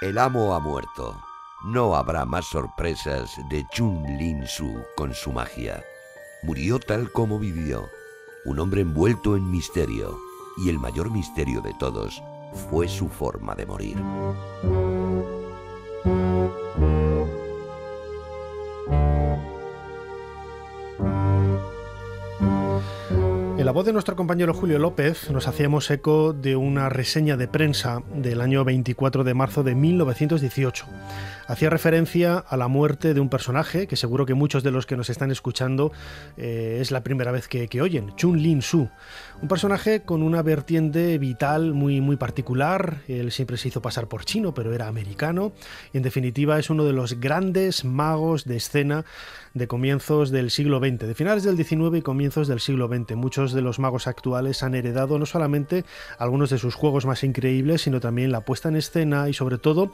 El amo ha muerto. No habrá más sorpresas de Chun Lin Su con su magia. Murió tal como vivió, un hombre envuelto en misterio, y el mayor misterio de todos fue su forma de morir. En la voz de nuestro compañero Julio López nos hacíamos eco de una reseña de prensa del año 24 de marzo de 1918. Hacía referencia a la muerte de un personaje que seguro que muchos de los que nos están escuchando eh, es la primera vez que, que oyen, Chun Lin Su. Un personaje con una vertiente vital muy, muy particular, él siempre se hizo pasar por chino, pero era americano, y en definitiva es uno de los grandes magos de escena de comienzos del siglo XX, de finales del XIX y comienzos del siglo XX. Muchos de los magos actuales han heredado no solamente algunos de sus juegos más increíbles, sino también la puesta en escena y sobre todo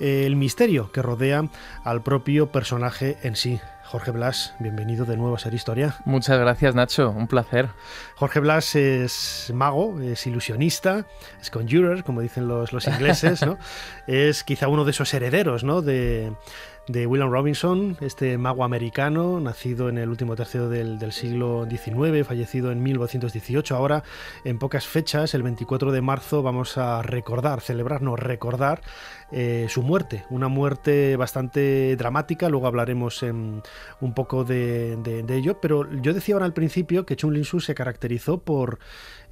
el misterio que rodea al propio personaje en sí. Jorge Blas, bienvenido de nuevo a Ser Historia. Muchas gracias, Nacho, un placer. Jorge Blas es mago, es ilusionista, es conjurer, como dicen los, los ingleses, ¿no? es quizá uno de esos herederos, ¿no? De, de William Robinson, este mago americano, nacido en el último tercio del, siglo XIX, fallecido en 1918. Ahora, en pocas fechas, el 24 de marzo, vamos a recordar, celebrarnos, recordar eh, su muerte. Una muerte bastante dramática, luego hablaremos un poco de, ello, pero yo decía ahora al principio que Chun Lin-su se caracterizó por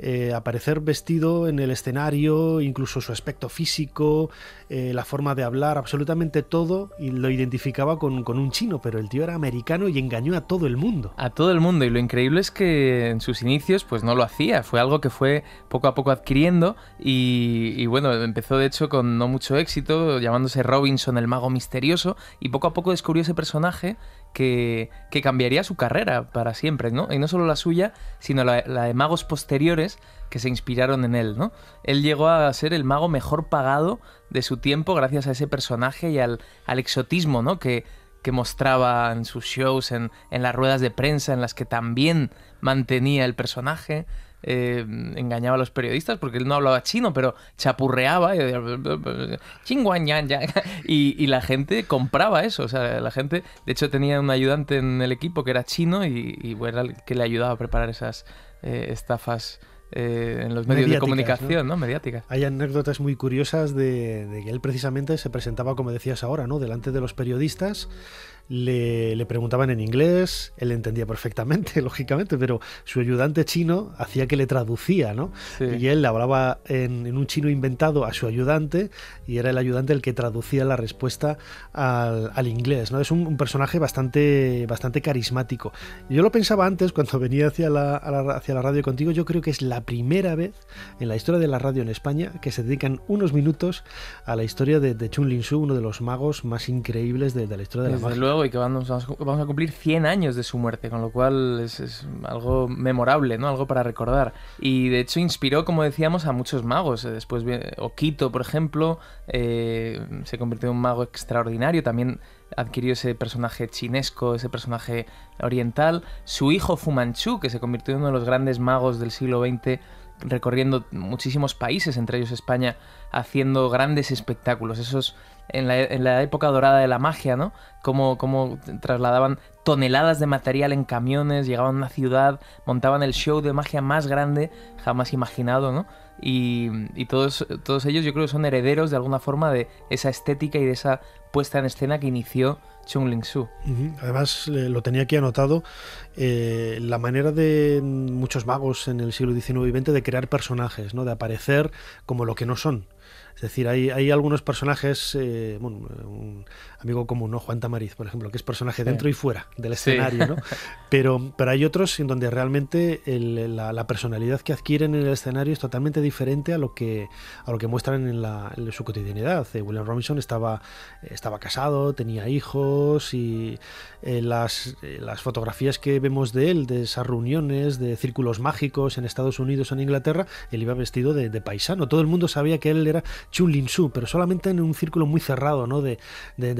eh, aparecer vestido en el escenario, incluso su aspecto físico, eh, la forma de hablar, absolutamente todo, y lo identificaba con, con, un chino, pero el tío era americano y engañó a todo el mundo. A todo el mundo, y lo increíble es que en sus inicios pues no lo hacía, fue algo que fue poco a poco adquiriendo y, y bueno, empezó de hecho con no mucho éxito, llamándose Robinson el mago misterioso, y poco a poco descubrió ese personaje que, cambiaría su carrera para siempre, ¿no? Y no solo la suya, sino la, de magos posteriores que se inspiraron en él, ¿no? Él llegó a ser el mago mejor pagado de su tiempo gracias a ese personaje y al, exotismo, ¿no? Que, mostraba en sus shows, en, en, las ruedas de prensa, en las que también mantenía el personaje. Eh, engañaba a los periodistas porque él no hablaba chino, pero chapurreaba y, y, y la gente compraba eso. O sea, la gente, de hecho, tenía un ayudante en el equipo que era chino y, era el que le ayudaba a preparar esas eh, estafas. Eh, en los medios de comunicación, ¿no? Mediáticas. Hay anécdotas muy curiosas de, de, que él precisamente se presentaba, como decías ahora, ¿no? Delante de los periodistas le, preguntaban en inglés, él entendía perfectamente, lógicamente, pero su ayudante chino hacía que le traducía, ¿no? Y él hablaba en, un chino inventado a su ayudante y era el ayudante el que traducía la respuesta al, inglés, ¿no? Es un, personaje bastante, bastante carismático. Yo lo pensaba antes, cuando venía hacia la, hacia la radio contigo, yo creo que es la primera vez en la historia de la radio en España que se dedican unos minutos a la historia de, Chun Lin Su, uno de los magos más increíbles de, la historia de la magia y que vamos, a cumplir 100 años de su muerte, con lo cual es, algo memorable, ¿no? Algo para recordar. Y de hecho inspiró, como decíamos, a muchos magos. Eh, después, eh, Oquito, por ejemplo, eh, se convirtió en un mago extraordinario, también adquirió ese personaje chinesco, ese personaje oriental. Su hijo Fumanchu, que se convirtió en uno de los grandes magos del siglo XX, recorriendo muchísimos países, entre ellos España, haciendo grandes espectáculos. Esos en la, época dorada de la magia, ¿no? Como, trasladaban toneladas de material en camiones, llegaban a una ciudad, montaban el show de magia más grande jamás imaginado, ¿no? Y, todos, todos ellos yo creo que son herederos de alguna forma de esa estética y de esa puesta en escena que inició Chung Ling Su. Además, lo tenía aquí anotado, eh, la manera de muchos magos en el siglo XIX y XX de crear personajes, ¿no? de aparecer como lo que no son, es decir, hay, hay algunos personajes, eh, un amigo común, ¿no? Juan Tamariz, por ejemplo, que es personaje dentro y fuera del escenario, ¿no? Pero, pero hay otros en donde realmente la, personalidad que adquieren en el escenario es totalmente diferente a lo que, a lo que muestran en, la, su cotidianidad. Eh, William Robinson estaba, estaba casado, tenía hijos y eh, las, las fotografías que vemos de él, de esas reuniones, de círculos mágicos en Estados Unidos o en Inglaterra, él iba vestido de, de paisano. Todo el mundo sabía que él Chun Lin Su, pero solamente en un círculo muy cerrado, ¿no? De,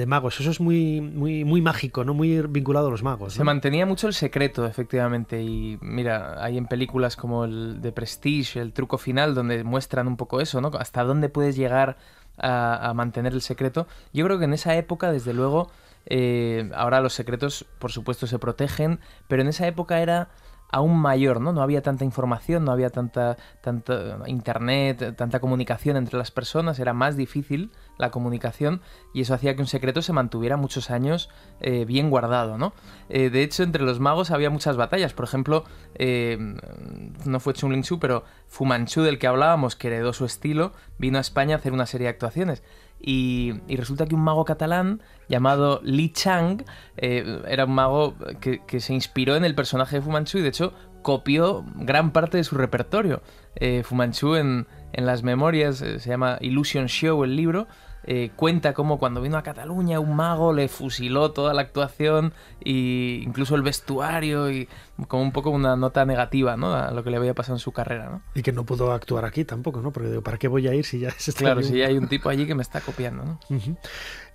magos. Eso es muy, muy, muy mágico, ¿no? Muy vinculado a los magos. Se mantenía mucho el secreto, efectivamente. Y mira, hay en películas como el de Prestige, el truco final, donde muestran un poco eso, ¿no? Hasta dónde puedes llegar a, mantener el secreto. Yo creo que en esa época, desde luego, eh, ahora los secretos, por supuesto, se protegen, pero en esa época era aún mayor, ¿no? No había tanta información, no había tanta, tanto internet, tanta comunicación entre las personas, era más difícil la comunicación y eso hacía que un secreto se mantuviera muchos años eh, bien guardado, ¿no? Eh, de hecho, entre los magos había muchas batallas. Por ejemplo, eh, no fue Chun Ling Chu, pero Fu Manchu, del que hablábamos, que heredó su estilo, vino a España a hacer una serie de actuaciones. Y, resulta que un mago catalán llamado Li Chang era un mago que, se inspiró en el personaje de Fu Manchu y de hecho copió gran parte de su repertorio. Fu Manchu en, en las memorias, se llama Illusion Show el libro, eh, cuenta como cuando vino a Cataluña un mago le fusiló toda la actuación e incluso el vestuario y como un poco una nota negativa, ¿no? A lo que le había pasado en su carrera, ¿no? Y que no pudo actuar aquí tampoco, ¿no? Porque digo, ¿para qué voy a ir si ya es este? Claro, si hay un tipo allí que me está copiando, ¿no?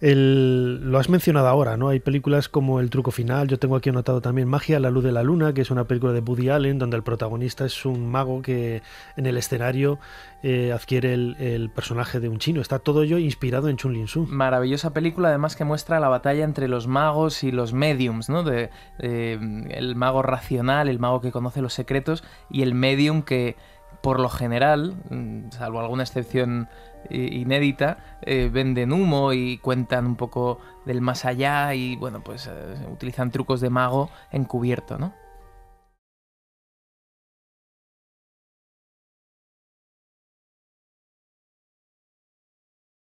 lo has mencionado ahora, ¿no? Hay películas como El truco final, yo tengo aquí anotado también Magia, la luz de la luna, que es una película de Woody Allen, donde el protagonista es un mago que en el escenario eh, adquiere el, personaje de un chino. Está todo ello inspirado en Chun Lin Su. Maravillosa película, además que muestra la batalla entre los magos y los mediums, ¿no? De, eh, el mago racional el mago que conoce los secretos y el medium que, por lo general, mm, salvo alguna excepción eh, inédita, eh, venden humo y cuentan un poco del más allá y, bueno, pues eh, utilizan trucos de mago encubierto, ¿no?